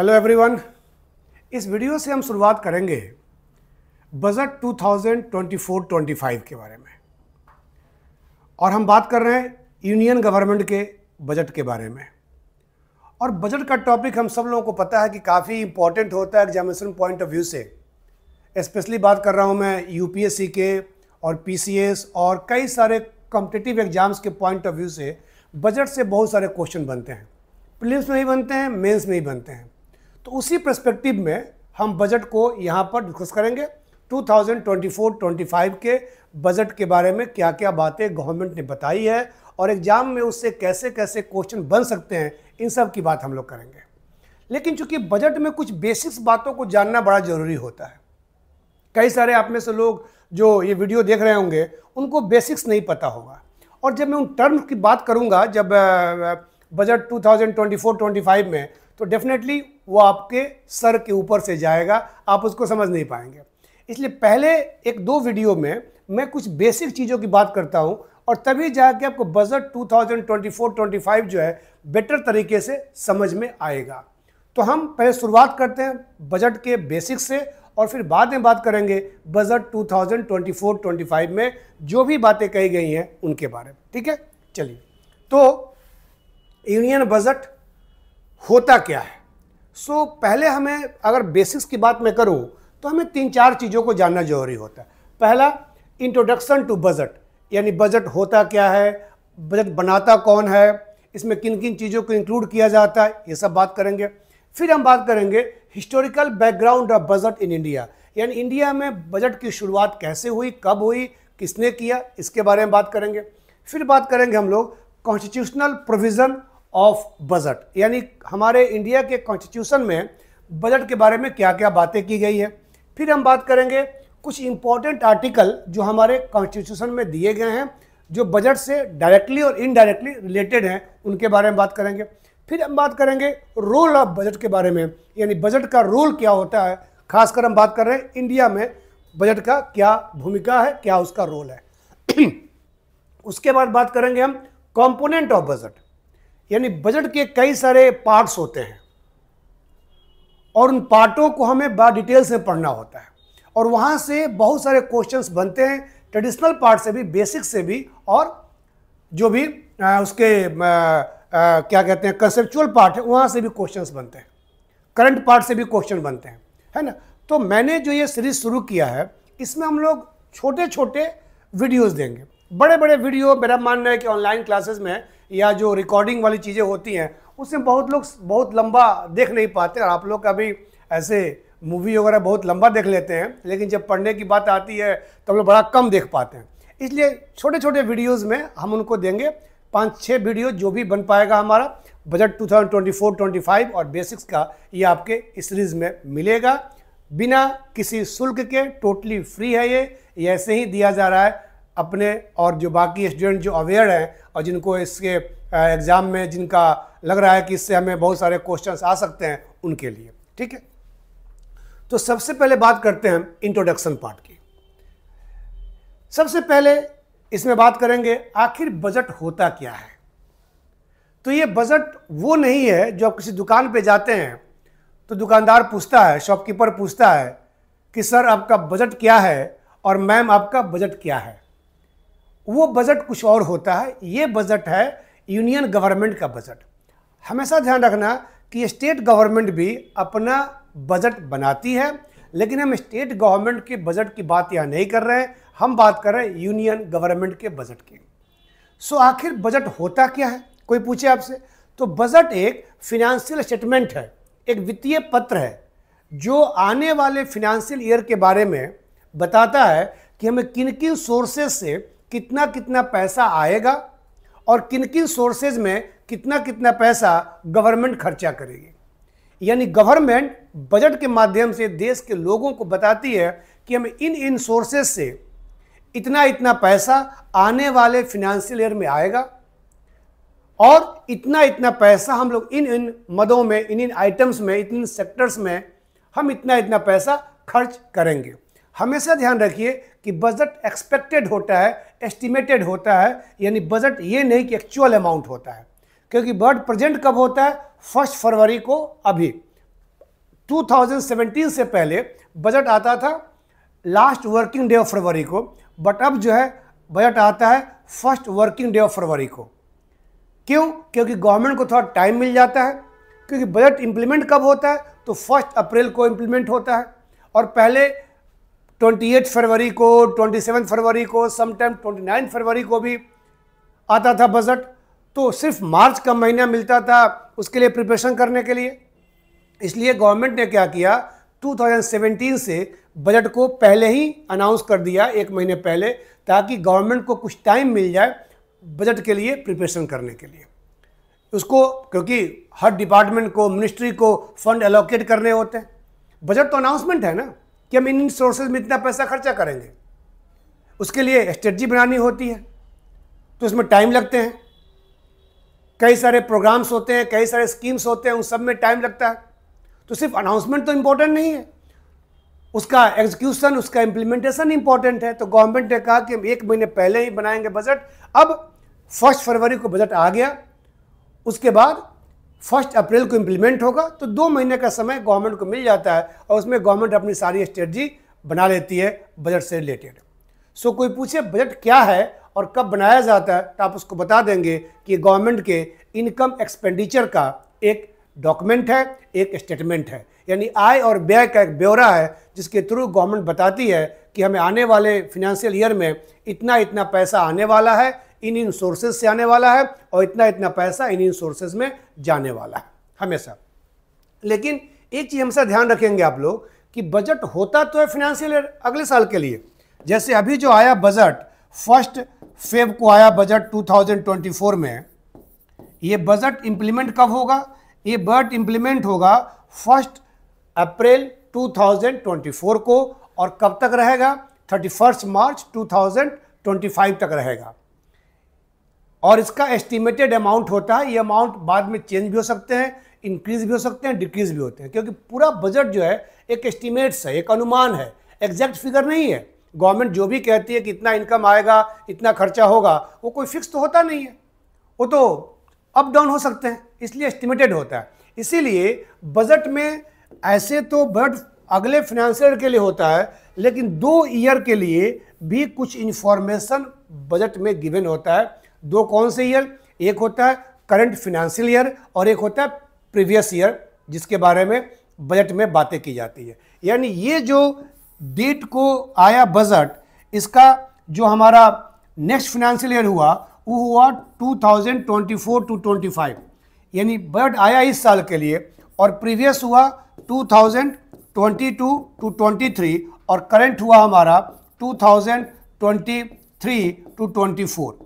hello everyone इस video से हम शुरुआत करेंगे बजट 2024-25 के बारे में और हम बात कर रहे हैं यूनियन गवर्नमेंट के बजट के बारे में और बजट का टॉपिक हम सब लोगों को पता है कि काफ़ी इम्पोर्टेंट होता है एग्जामिनेशन पॉइंट ऑफ व्यू से स्पेशली बात कर रहा हूँ मैं यूपीएससी के और पीसीएस और कई सारे कॉम्पिटेटिव एग्जाम्स के पॉइंट ऑफ व्यू से बजट से बहुत सारे क्वेश्चन बनते हैं प्रीलिम्स में ही बनते हैं मेन्स में ही बनते हैं तो उसी प्रस्पेक्टिव में हम बजट को यहाँ पर डिस्कस करेंगे 2024-25 के बजट के बारे में क्या क्या बातें गवर्नमेंट ने बताई है और एग्ज़ाम में उससे कैसे कैसे क्वेश्चन बन सकते हैं इन सब की बात हम लोग करेंगे लेकिन चूंकि बजट में कुछ बेसिक्स बातों को जानना बड़ा ज़रूरी होता है कई सारे आप में से लोग जो ये वीडियो देख रहे होंगे उनको बेसिक्स नहीं पता होगा और जब मैं उन टर्म की बात करूँगा जब बजट 2024-25 में तो डेफिनेटली वो आपके सर के ऊपर से जाएगा आप उसको समझ नहीं पाएंगे इसलिए पहले एक दो वीडियो में मैं कुछ बेसिक चीज़ों की बात करता हूँ और तभी जाके आपको बजट 2024-25 जो है बेटर तरीके से समझ में आएगा तो हम पहले शुरुआत करते हैं बजट के बेसिक से और फिर बाद में बात करेंगे बजट 2024-25 में जो भी बातें कही गई हैं उनके बारे में ठीक है चलिए तो यूनियन बजट होता क्या है सो so, पहले हमें अगर बेसिक्स की बात मैं करूँ तो हमें तीन चार चीज़ों को जानना जरूरी होता है पहला इंट्रोडक्शन टू बजट यानी बजट होता क्या है बजट बनाता कौन है इसमें किन किन चीज़ों को इंक्लूड किया जाता है ये सब बात करेंगे फिर हम बात करेंगे historical background of budget in India यानी इंडिया में बजट की शुरुआत कैसे हुई कब हुई किसने किया इसके बारे में बात करेंगे फिर बात करेंगे हम लोग कॉन्स्टिट्यूशनल प्रोविज़न ऑफ बजट यानी हमारे इंडिया के कॉन्स्टिट्यूशन में बजट के बारे में क्या क्या बातें की गई है फिर हम बात करेंगे कुछ इंपॉर्टेंट आर्टिकल जो हमारे कॉन्स्टिट्यूशन में दिए गए हैं जो बजट से डायरेक्टली और इनडायरेक्टली रिलेटेड हैं उनके बारे में बात करेंगे फिर हम बात करेंगे रोल ऑफ बजट के बारे में यानी बजट का रोल क्या होता है खासकर हम बात कर रहे हैं इंडिया में बजट का क्या भूमिका है क्या उसका रोल है उसके बाद बात करेंगे हम कंपोनेंट ऑफ बजट यानी बजट के कई सारे पार्ट्स होते हैं और उन पार्टों को हमें बड़ा डिटेल से पढ़ना होता है और वहाँ से बहुत सारे क्वेश्चंस बनते हैं ट्रेडिशनल पार्ट से भी बेसिक से भी और जो भी आ, उसके आ, आ, क्या कहते हैं कंसेप्चुअल पार्ट है वहाँ से भी क्वेश्चन बनते हैं करंट पार्ट से भी क्वेश्चन बनते हैं है ना तो मैंने जो ये सीरीज शुरू किया है इसमें हम लोग छोटे छोटे वीडियोस देंगे बड़े बड़े वीडियो मेरा मानना है कि ऑनलाइन क्लासेस में या जो रिकॉर्डिंग वाली चीज़ें होती हैं उसमें बहुत लोग बहुत लंबा देख नहीं पाते और आप लोग अभी ऐसे मूवी वगैरह बहुत लंबा देख लेते हैं लेकिन जब पढ़ने की बात आती है तो हम लोग बड़ा कम देख पाते हैं इसलिए छोटे छोटे वीडियोज़ में हम उनको देंगे पाँच छः वीडियो जो भी बन पाएगा हमारा बजट 2024-25 और बेसिक्स का ये आपके इस सीरीज़ में मिलेगा बिना किसी शुल्क के टोटली फ्री है ये ऐसे ही दिया जा रहा है अपने और जो बाकी स्टूडेंट जो अवेयर हैं और जिनको इसके एग्ज़ाम में जिनका लग रहा है कि इससे हमें बहुत सारे क्वेश्चन आ सकते हैं उनके लिए ठीक है तो सबसे पहले बात करते हैं हम इंट्रोडक्शन पार्ट की सबसे पहले इसमें बात करेंगे आखिर बजट होता क्या है तो ये बजट वो नहीं है जो आप किसी दुकान पे जाते हैं तो दुकानदार पूछता है शॉपकीपर पूछता है कि सर आपका बजट क्या है और मैम आपका बजट क्या है वो बजट कुछ और होता है ये बजट है यूनियन गवर्नमेंट का बजट हमेशा ध्यान रखना कि स्टेट गवर्नमेंट भी अपना बजट बनाती है लेकिन हम स्टेट गवर्नमेंट के बजट की बात यहाँ नहीं कर रहे हैं हम बात कर रहे हैं यूनियन गवर्नमेंट के बजट की सो आखिर बजट होता क्या है कोई पूछे आपसे तो बजट एक फिनेंशियल स्टेटमेंट है एक वित्तीय पत्र है जो आने वाले फिनेंशियल ईयर के बारे में बताता है कि हमें किन किन सोर्सेज से कितना कितना पैसा आएगा और किन किन सोर्सेज में कितना कितना पैसा गवर्नमेंट खर्चा करेगी यानी गवर्नमेंट बजट के माध्यम से देश के लोगों को बताती है कि हम इन इन सोर्सेज से इतना इतना पैसा आने वाले फिनेंशियल ईयर में आएगा और इतना इतना पैसा हम लोग इन इन मदों में इन इन आइटम्स में इन इन सेक्टर्स में हम इतना इतना पैसा खर्च करेंगे हमेशा ध्यान रखिए कि बजट एक्सपेक्टेड होता है एस्टिमेटेड होता है यानी बजट ये नहीं कि एक्चुअल अमाउंट होता है क्योंकि बजट प्रेजेंट कब होता है फर्स्ट फरवरी को अभी 2017 से पहले बजट आता था last working day of February को बट अब जो है बजट आता है first working day of February को क्यों क्योंकि गवर्नमेंट को थोड़ा टाइम मिल जाता है क्योंकि बजट इम्प्लीमेंट कब होता है तो फर्स्ट अप्रैल को इम्प्लीमेंट होता है और पहले 28 फरवरी को 27 फरवरी को समटाइम 29 फरवरी को भी आता था बजट तो सिर्फ मार्च का महीना मिलता था उसके लिए प्रिपरेशन करने के लिए इसलिए गवर्नमेंट ने क्या किया 2017 से बजट को पहले ही अनाउंस कर दिया एक महीने पहले ताकि गवर्नमेंट को कुछ टाइम मिल जाए बजट के लिए प्रिपरेशन करने के लिए उसको क्योंकि हर डिपार्टमेंट को मिनिस्ट्री को फंड एलोकेट करने होते हैं बजट तो अनाउंसमेंट है ना कि हम इन सोर्सेज में इतना पैसा खर्चा करेंगे उसके लिए स्ट्रेटजी बनानी होती है तो उसमें टाइम लगते हैं कई सारे प्रोग्राम्स होते हैं कई सारे स्कीम्स होते हैं उन सब में टाइम लगता है तो सिर्फ अनाउंसमेंट तो इम्पोर्टेंट नहीं है उसका एग्जीक्यूशन उसका इम्प्लीमेंटेशन इम्पोर्टेंट है तो गवर्नमेंट ने कहा कि हम एक महीने पहले ही बनाएंगे बजट अब फर्स्ट फरवरी को बजट आ गया उसके बाद फर्स्ट अप्रैल को इम्प्लीमेंट होगा तो दो महीने का समय गवर्नमेंट को मिल जाता है और उसमें गवर्नमेंट अपनी सारी स्ट्रेटजी बना लेती है बजट से रिलेटेड सो so, कोई पूछे बजट क्या है और कब बनाया जाता है तो आप उसको बता देंगे कि गवर्नमेंट के इनकम एक्सपेंडिचर का एक डॉक्यूमेंट है एक स्टेटमेंट है यानी आय और व्यय का एक ब्यौरा है जिसके थ्रू गवर्नमेंट बताती है कि हमें आने वाले फिनेंशियल ईयर में इतना इतना पैसा आने वाला है इन इन सोर्सेज से आने वाला है और इतना इतना पैसा इन इन सोर्सेज में जाने वाला है हमेशा लेकिन एक चीज़ हमेशा ध्यान रखेंगे आप लोग कि बजट होता तो है फाइनेंशियल ईयर अगले साल के लिए जैसे अभी जो आया बजट फर्स्ट फेब को आया बजट 2024 में ये बजट इंप्लीमेंट कब होगा ये बजट इंप्लीमेंट होगा फर्स्ट अप्रैल 2024 को और कब तक रहेगा 31 मार्च 2025 तक रहेगा और इसका एस्टिमेटेड अमाउंट होता है ये अमाउंट बाद में चेंज भी हो सकते हैं इंक्रीज भी हो सकते हैं डिक्रीज भी होते हैं क्योंकि पूरा बजट जो है एक एस्टिमेट्स है एक अनुमान है एग्जैक्ट फिगर नहीं है गवर्नमेंट जो भी कहती है कि इतना इनकम आएगा इतना खर्चा होगा वो कोई फिक्स तो होता नहीं है वो तो अप डाउन हो सकते हैं इसलिए एस्टिमेटेड होता है इसीलिए बजट में ऐसे तो बजट अगले फाइनेंशियल के लिए होता है लेकिन दो ईयर के लिए भी कुछ इन्फॉर्मेशन बजट में गिवन होता है दो कौन से ईयर एक होता है करंट फिनेंशियल ईयर और एक होता है प्रीवियस ईयर जिसके बारे में बजट में बातें की जाती है यानी ये जो डेट को आया बजट इसका जो हमारा नेक्स्ट फिनेंशियल ईयर हुआ वो हुआ 2024 टू 25 यानी बजट आया इस साल के लिए और प्रीवियस हुआ 2022 टू 23 और करंट हुआ हमारा 2023 टू 24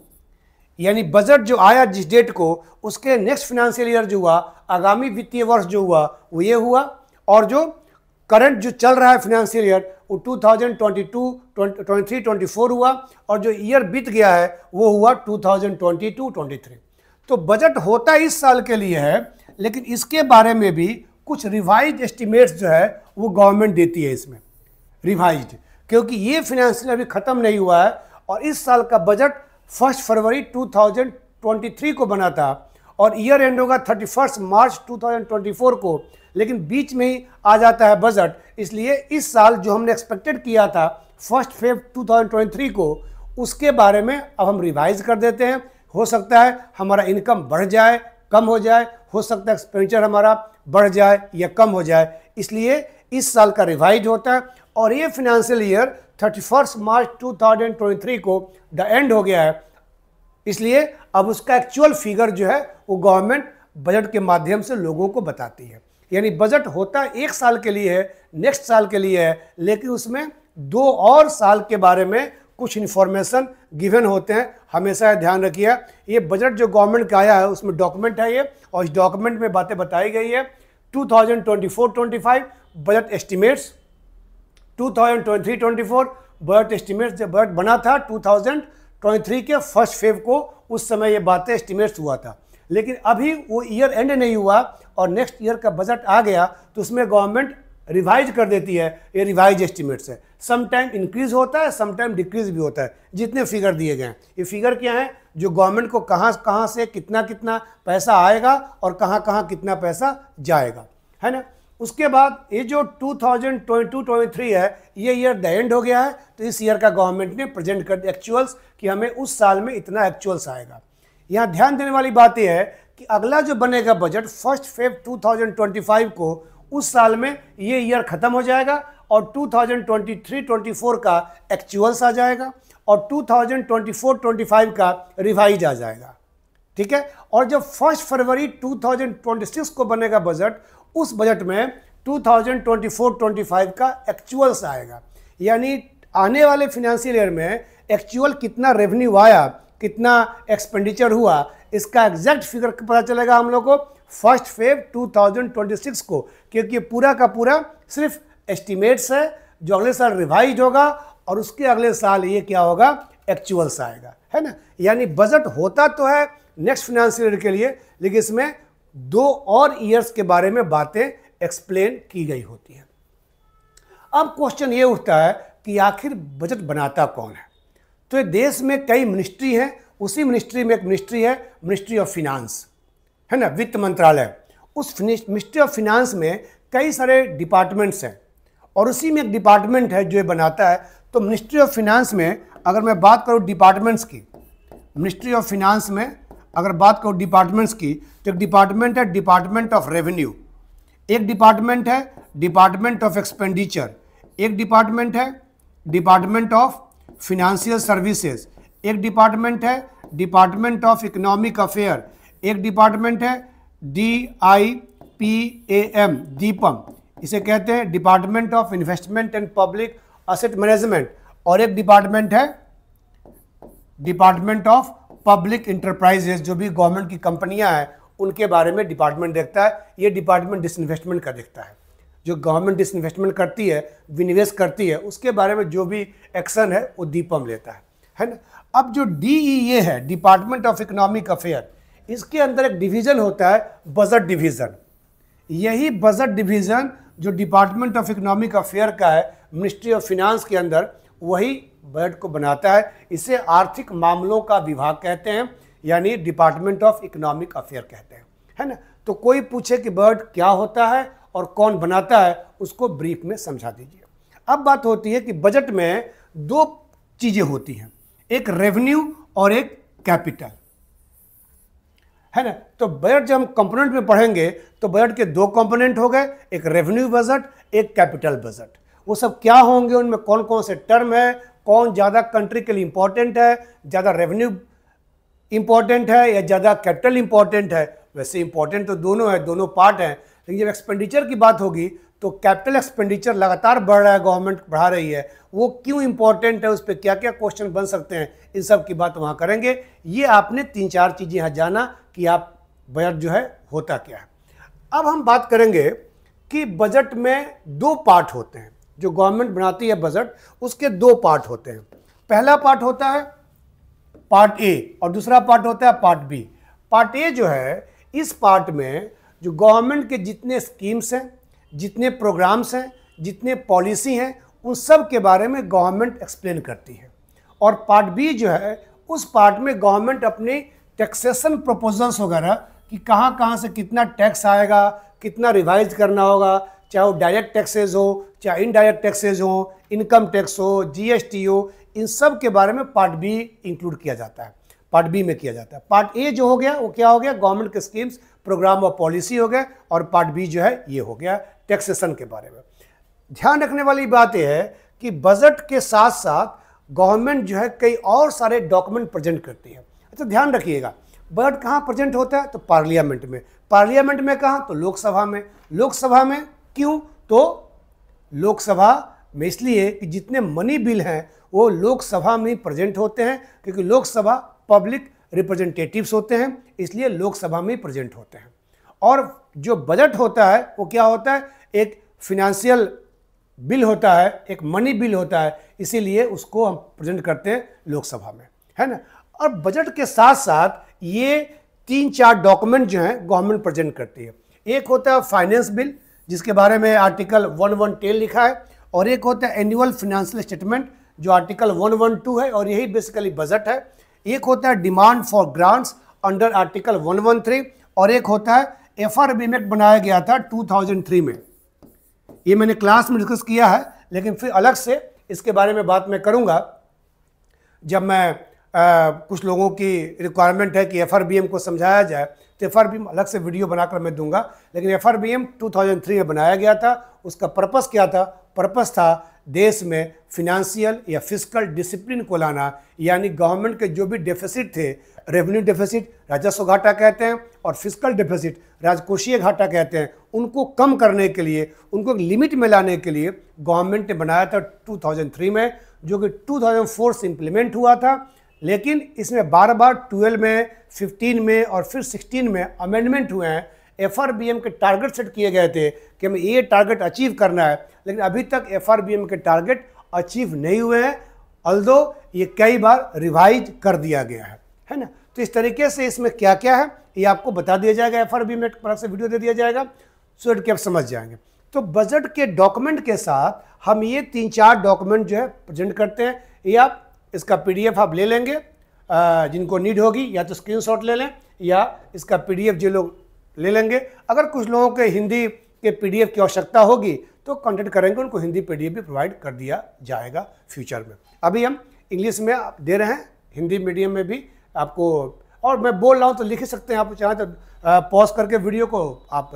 यानी बजट जो आया जिस डेट को उसके नेक्स्ट फिनेंशियल ईयर जो हुआ आगामी वित्तीय वर्ष जो हुआ वो ये हुआ और जो करंट जो चल रहा है फिनेंशियल ईयर वो 2022 23 24 हुआ और जो ईयर बीत गया है वो हुआ 2022 23 तो बजट होता इस साल के लिए है लेकिन इसके बारे में भी कुछ रिवाइज एस्टिमेट्स जो है वो गवर्नमेंट देती है इसमें रिवाइज क्योंकि ये फिनेंशियल अभी ख़त्म नहीं हुआ है और इस साल का बजट फर्स्ट फरवरी 2023 को बना था और ईयर एंड होगा थर्टी फर्स्ट मार्च 2024 को लेकिन बीच में ही आ जाता है बजट इसलिए इस साल जो हमने एक्सपेक्टेड किया था फर्स्ट फेब 2023 को उसके बारे में अब हम रिवाइज कर देते हैं हो सकता है हमारा इनकम बढ़ जाए कम हो जाए हो सकता है एक्सपेंडिचर हमारा बढ़ जाए या कम हो जाए इसलिए इस साल का रिवाइज होता है और ये फिनेंशियल ईयर 31 मार्च 2023 को द एंड हो गया है इसलिए अब उसका एक्चुअल फिगर जो है वो गवर्नमेंट बजट के माध्यम से लोगों को बताती है यानी बजट होता एक साल के लिए है नेक्स्ट साल के लिए है लेकिन उसमें दो और साल के बारे में कुछ इन्फॉर्मेशन गिवन होते हैं हमेशा ध्यान रखिए ये बजट जो गवर्नमेंट का आया है उसमें डॉक्यूमेंट है ये और इस डॉक्यूमेंट में बातें बताई गई है 2024-25 बजट एस्टिमेट्स 2023-24 बजट एस्टिमेट्स जब बजट बना था 2023 के फर्स्ट फेव को उस समय ये बातें एस्टिमेट्स हुआ था लेकिन अभी वो ईयर एंड नहीं हुआ और नेक्स्ट ईयर का बजट आ गया तो उसमें गवर्नमेंट रिवाइज कर देती है ये रिवाइज एस्टिमेट्स है समटाइम इंक्रीज होता है समटाइम डिक्रीज भी होता है जितने फिगर दिए गए हैं ये फिगर क्या हैं जो गवर्नमेंट को कहाँ कहाँ से कितना कितना पैसा आएगा और कहाँ कहाँ कितना पैसा जाएगा है ना उसके बाद ये जो 2022-23 है ये ईयर द एंड हो गया है तो इस ईयर का गवर्नमेंट ने प्रेजेंट कर दिया एक्चुअल्स कि हमें उस साल में इतना एक्चुअल्स आएगा यहाँ ध्यान देने वाली बात यह है कि अगला जो बनेगा बजट फर्स्ट फेब 2025 को उस साल में ये ईयर ख़त्म हो जाएगा और 2023-24 का एक्चुअल्स आ जाएगा और 2024-25 का रिवाइज आ जाएगा ठीक है और जब फर्स्ट फरवरी 2026 को बनेगा बजट उस बजट में 2024-25 का एक्चुअल्स आएगा यानी आने वाले फिनेंशियल ईयर में एक्चुअल कितना रेवेन्यू आया कितना एक्सपेंडिचर हुआ इसका एग्जैक्ट फिगर पता चलेगा हम लोग को फर्स्ट फेव 2026 को क्योंकि पूरा का पूरा सिर्फ एस्टिमेट्स है जो अगले साल रिवाइज होगा और उसके अगले साल ये क्या होगा एक्चुअल्स आएगा है ना यानी बजट होता तो है नेक्स्ट फिनेंशियल ईयर के लिए लेकिन इसमें दो और ईयर्स के बारे में बातें एक्सप्लेन की गई होती हैं अब क्वेश्चन ये उठता है कि आखिर बजट बनाता कौन है तो देश में कई मिनिस्ट्री हैं उसी मिनिस्ट्री में एक मिनिस्ट्री है मिनिस्ट्री ऑफ फिनांस है ना वित्त मंत्रालय उस मिनिस्ट्री ऑफ फिनांस में कई सारे डिपार्टमेंट्स हैं और उसी में एक डिपार्टमेंट है जो ये बनाता है तो मिनिस्ट्री ऑफ फिनांस में अगर मैं बात करूँ डिपार्टमेंट्स की मिनिस्ट्री ऑफ फिनांस में अगर बात करो डिपार्टमेंट्स की तो एक डिपार्टमेंट है डिपार्टमेंट ऑफ रेवेन्यू एक डिपार्टमेंट है डिपार्टमेंट ऑफ एक्सपेंडिचर एक डिपार्टमेंट है डिपार्टमेंट ऑफ फिनेंशियल सर्विसेज एक डिपार्टमेंट है डिपार्टमेंट ऑफ इकोनॉमिक अफेयर एक डिपार्टमेंट है D I P A M DIPAM इसे कहते हैं department of investment and public asset management और एक डिपार्टमेंट है डिपार्टमेंट ऑफ पब्लिक इंटरप्राइजेज जो भी गवर्नमेंट की कंपनियां हैं उनके बारे में डिपार्टमेंट देखता है ये डिपार्टमेंट डिसइन्वेस्टमेंट का देखता है जो गवर्नमेंट डिसइन्वेस्टमेंट करती है विनिवेश करती है उसके बारे में जो भी एक्शन है वो दीपम लेता है है ना अब जो डी ई ए है डिपार्टमेंट ऑफ इकोनॉमिक अफेयर इसके अंदर एक डिवीज़न होता है बजट डिवीज़न यही बजट डिवीज़न जो डिपार्टमेंट ऑफ इकोनॉमिक अफेयर का है मिनिस्ट्री ऑफ फिनांस के अंदर वही बजट को बनाता है इसे आर्थिक मामलों का विभाग कहते हैं यानी डिपार्टमेंट ऑफ इकोनॉमिक अफेयर कहते हैं है ना तो कोई पूछे कि बजट क्या होता है और कौन बनाता है उसको ब्रीफ में समझा दीजिए अब बात होती है कि बजट में दो चीज़ें होती हैं एक रेवेन्यू और एक कैपिटल है ना तो बजट जब हम कंपोनेंट में पढ़ेंगे तो बजट के दो कंपोनेंट हो गए एक रेवेन्यू बजट एक कैपिटल बजट वो सब क्या होंगे उनमें कौन कौन से टर्म है कौन ज़्यादा कंट्री के लिए इम्पोर्टेंट है ज़्यादा रेवेन्यू इम्पॉर्टेंट है या ज़्यादा कैपिटल इम्पॉर्टेंट है वैसे इम्पोर्टेंट तो दोनों है दोनों पार्ट हैं लेकिन जब एक्सपेंडिचर की बात होगी तो कैपिटल एक्सपेंडिचर लगातार बढ़ रहा है गवर्नमेंट बढ़ा रही है वो क्यों इम्पोर्टेंट है उस पर क्या क्या क्वेश्चन बन सकते हैं इन सब की बात वहाँ करेंगे ये आपने तीन चार चीज़ें यहाँ जाना कि आप बजट जो है होता क्या है अब हम बात करेंगे कि बजट में दो पार्ट होते हैं जो गवर्नमेंट बनाती है बजट उसके दो पार्ट होते हैं पहला पार्ट होता है पार्ट ए और दूसरा पार्ट होता है पार्ट बी पार्ट ए जो है इस पार्ट में जो गवर्नमेंट के जितने स्कीम्स हैं जितने प्रोग्राम्स हैं जितने पॉलिसी हैं उन सब के बारे में गवर्नमेंट एक्सप्लेन करती है और पार्ट बी जो है उस पार्ट में गवर्नमेंट अपने टैक्सेशन प्रपोजल्स वगैरह कि कहाँ कहाँ से कितना टैक्स आएगा कितना रिवाइज करना होगा चाहे वो डायरेक्ट टैक्सेज हो चाहे इनडायरेक्ट टैक्सेज हो इनकम टैक्स हो जीएसटी हो इन सब के बारे में पार्ट बी इंक्लूड किया जाता है पार्ट बी में किया जाता है पार्ट ए जो हो गया वो क्या हो गया गवर्नमेंट के स्कीम्स प्रोग्राम और पॉलिसी हो गया और पार्ट बी जो है ये हो गया टैक्सेशन के बारे में ध्यान रखने वाली बात यह है कि बजट के साथ साथ गवर्नमेंट जो है कई और सारे डॉक्यूमेंट प्रेजेंट करती है अच्छा ध्यान रखिएगा बजट कहाँ प्रेजेंट होता है तो पार्लियामेंट में पार्लियामेंट में कहाँ तो लोकसभा में लोकसभा में क्यों तो लोकसभा में इसलिए कि जितने मनी बिल हैं वो लोकसभा में प्रेजेंट होते हैं क्योंकि लोकसभा पब्लिक रिप्रेजेंटेटिव्स होते हैं इसलिए लोकसभा में प्रेजेंट होते हैं और जो बजट होता है वो क्या होता है एक फिनेंशियल बिल होता है एक मनी बिल होता है इसीलिए उसको हम प्रेजेंट करते हैं लोकसभा में है ना और बजट के साथ साथ ये तीन चार डॉक्यूमेंट जो हैं गवर्नमेंट प्रेजेंट करती है एक होता है फाइनेंस बिल जिसके बारे में आर्टिकल वन वन टेन लिखा है और एक होता है एनुअल फिनेंशियल स्टेटमेंट जो आर्टिकल वन वन टू है और यही बेसिकली बजट है एक होता है demand for grants under article one one three और एक होता है एफ आर बी एक्ट बनाया गया था टू थाउजेंड थ्री में ये मैंने क्लास में डिस्कस किया है लेकिन फिर अलग से इसके बारे में बात मैं करूँगा जब मैं आ, कुछ लोगों की रिक्वायरमेंट है कि एफ को समझाया जाए तो एफ अलग से वीडियो बनाकर मैं दूंगा लेकिन एफ 2003 में बनाया गया था उसका पर्पस क्या था पर्पस था देश में फिनेंशियल या फिजिकल डिसिप्लिन को लाना यानी गवर्नमेंट के जो भी डेफिसिट थे रेवेन्यू डेफिसिट राजस्व घाटा कहते हैं और फिजिकल डेफिसिट राजकोषीय घाटा कहते हैं उनको कम करने के लिए उनको एक लिमिट में लाने के लिए गवर्नमेंट ने बनाया था 2003 में जो कि 2004 से इंप्लीमेंट हुआ था लेकिन इसमें बार बार ट्वेल्व में फिफ्टीन में और फिर सिक्सटीन में अमेंडमेंट हुए हैं एफ के टारगेट सेट किए गए थे कि हमें ये टारगेट अचीव करना है लेकिन अभी तक एफ के टारगेट अचीव नहीं हुए हैं अल्दो ये कई बार रिवाइज कर दिया गया है है ना तो इस तरीके से इसमें क्या क्या है ये आपको बता दिया जाएगा एफ आर बी में अलग से वीडियो दे दिया जाएगा सो कि आप समझ जाएंगे तो बजट के डॉक्यूमेंट के साथ हम ये तीन चार डॉक्यूमेंट जो है प्रेजेंट करते हैं ये आप इसका पीडीएफ आप ले लेंगे जिनको नीड होगी या तो स्क्रीनशॉट ले लें या इसका पीडीएफ जो लोग ले लेंगे अगर कुछ लोगों के हिंदी के पीडीएफ की आवश्यकता होगी तो कॉन्टेक्ट करेंगे उनको हिंदी पी भी प्रोवाइड कर दिया जाएगा फ्यूचर में अभी हम इंग्लिश में आप दे रहे हैं हिंदी मीडियम में भी आपको और मैं बोल रहा हूँ तो लिख ही सकते हैं आप चाहें तो पॉज करके वीडियो को आप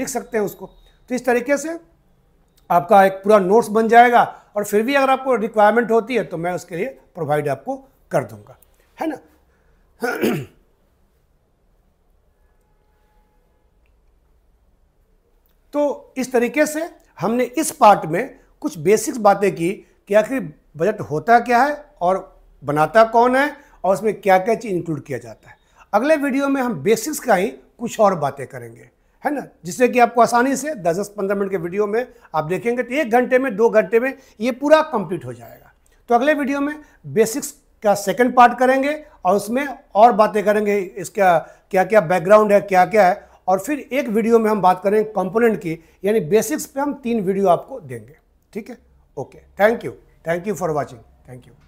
लिख सकते हैं उसको तो इस तरीके से आपका एक पूरा नोट्स बन जाएगा और फिर भी अगर आपको रिक्वायरमेंट होती है तो मैं उसके लिए प्रोवाइड आपको कर दूंगा है ना तो इस तरीके से हमने इस पार्ट में कुछ बेसिक्स बातें की कि आखिर बजट होता क्या है और बनाता कौन है और उसमें क्या क्या चीज़ इंक्लूड किया जाता है अगले वीडियो में हम बेसिक्स का ही कुछ और बातें करेंगे है ना जिससे कि आपको आसानी से दस दस पंद्रह मिनट के वीडियो में आप देखेंगे तो एक घंटे में दो घंटे में ये पूरा कंप्लीट हो जाएगा तो अगले वीडियो में बेसिक्स का सेकंड पार्ट करेंगे और उसमें और बातें करेंगे इसका क्या क्या बैकग्राउंड है क्या क्या है और फिर एक वीडियो में हम बात करेंगे कंपोनेंट की यानी बेसिक्स पे हम तीन वीडियो आपको देंगे ठीक है okay thank you thank you for watching thank you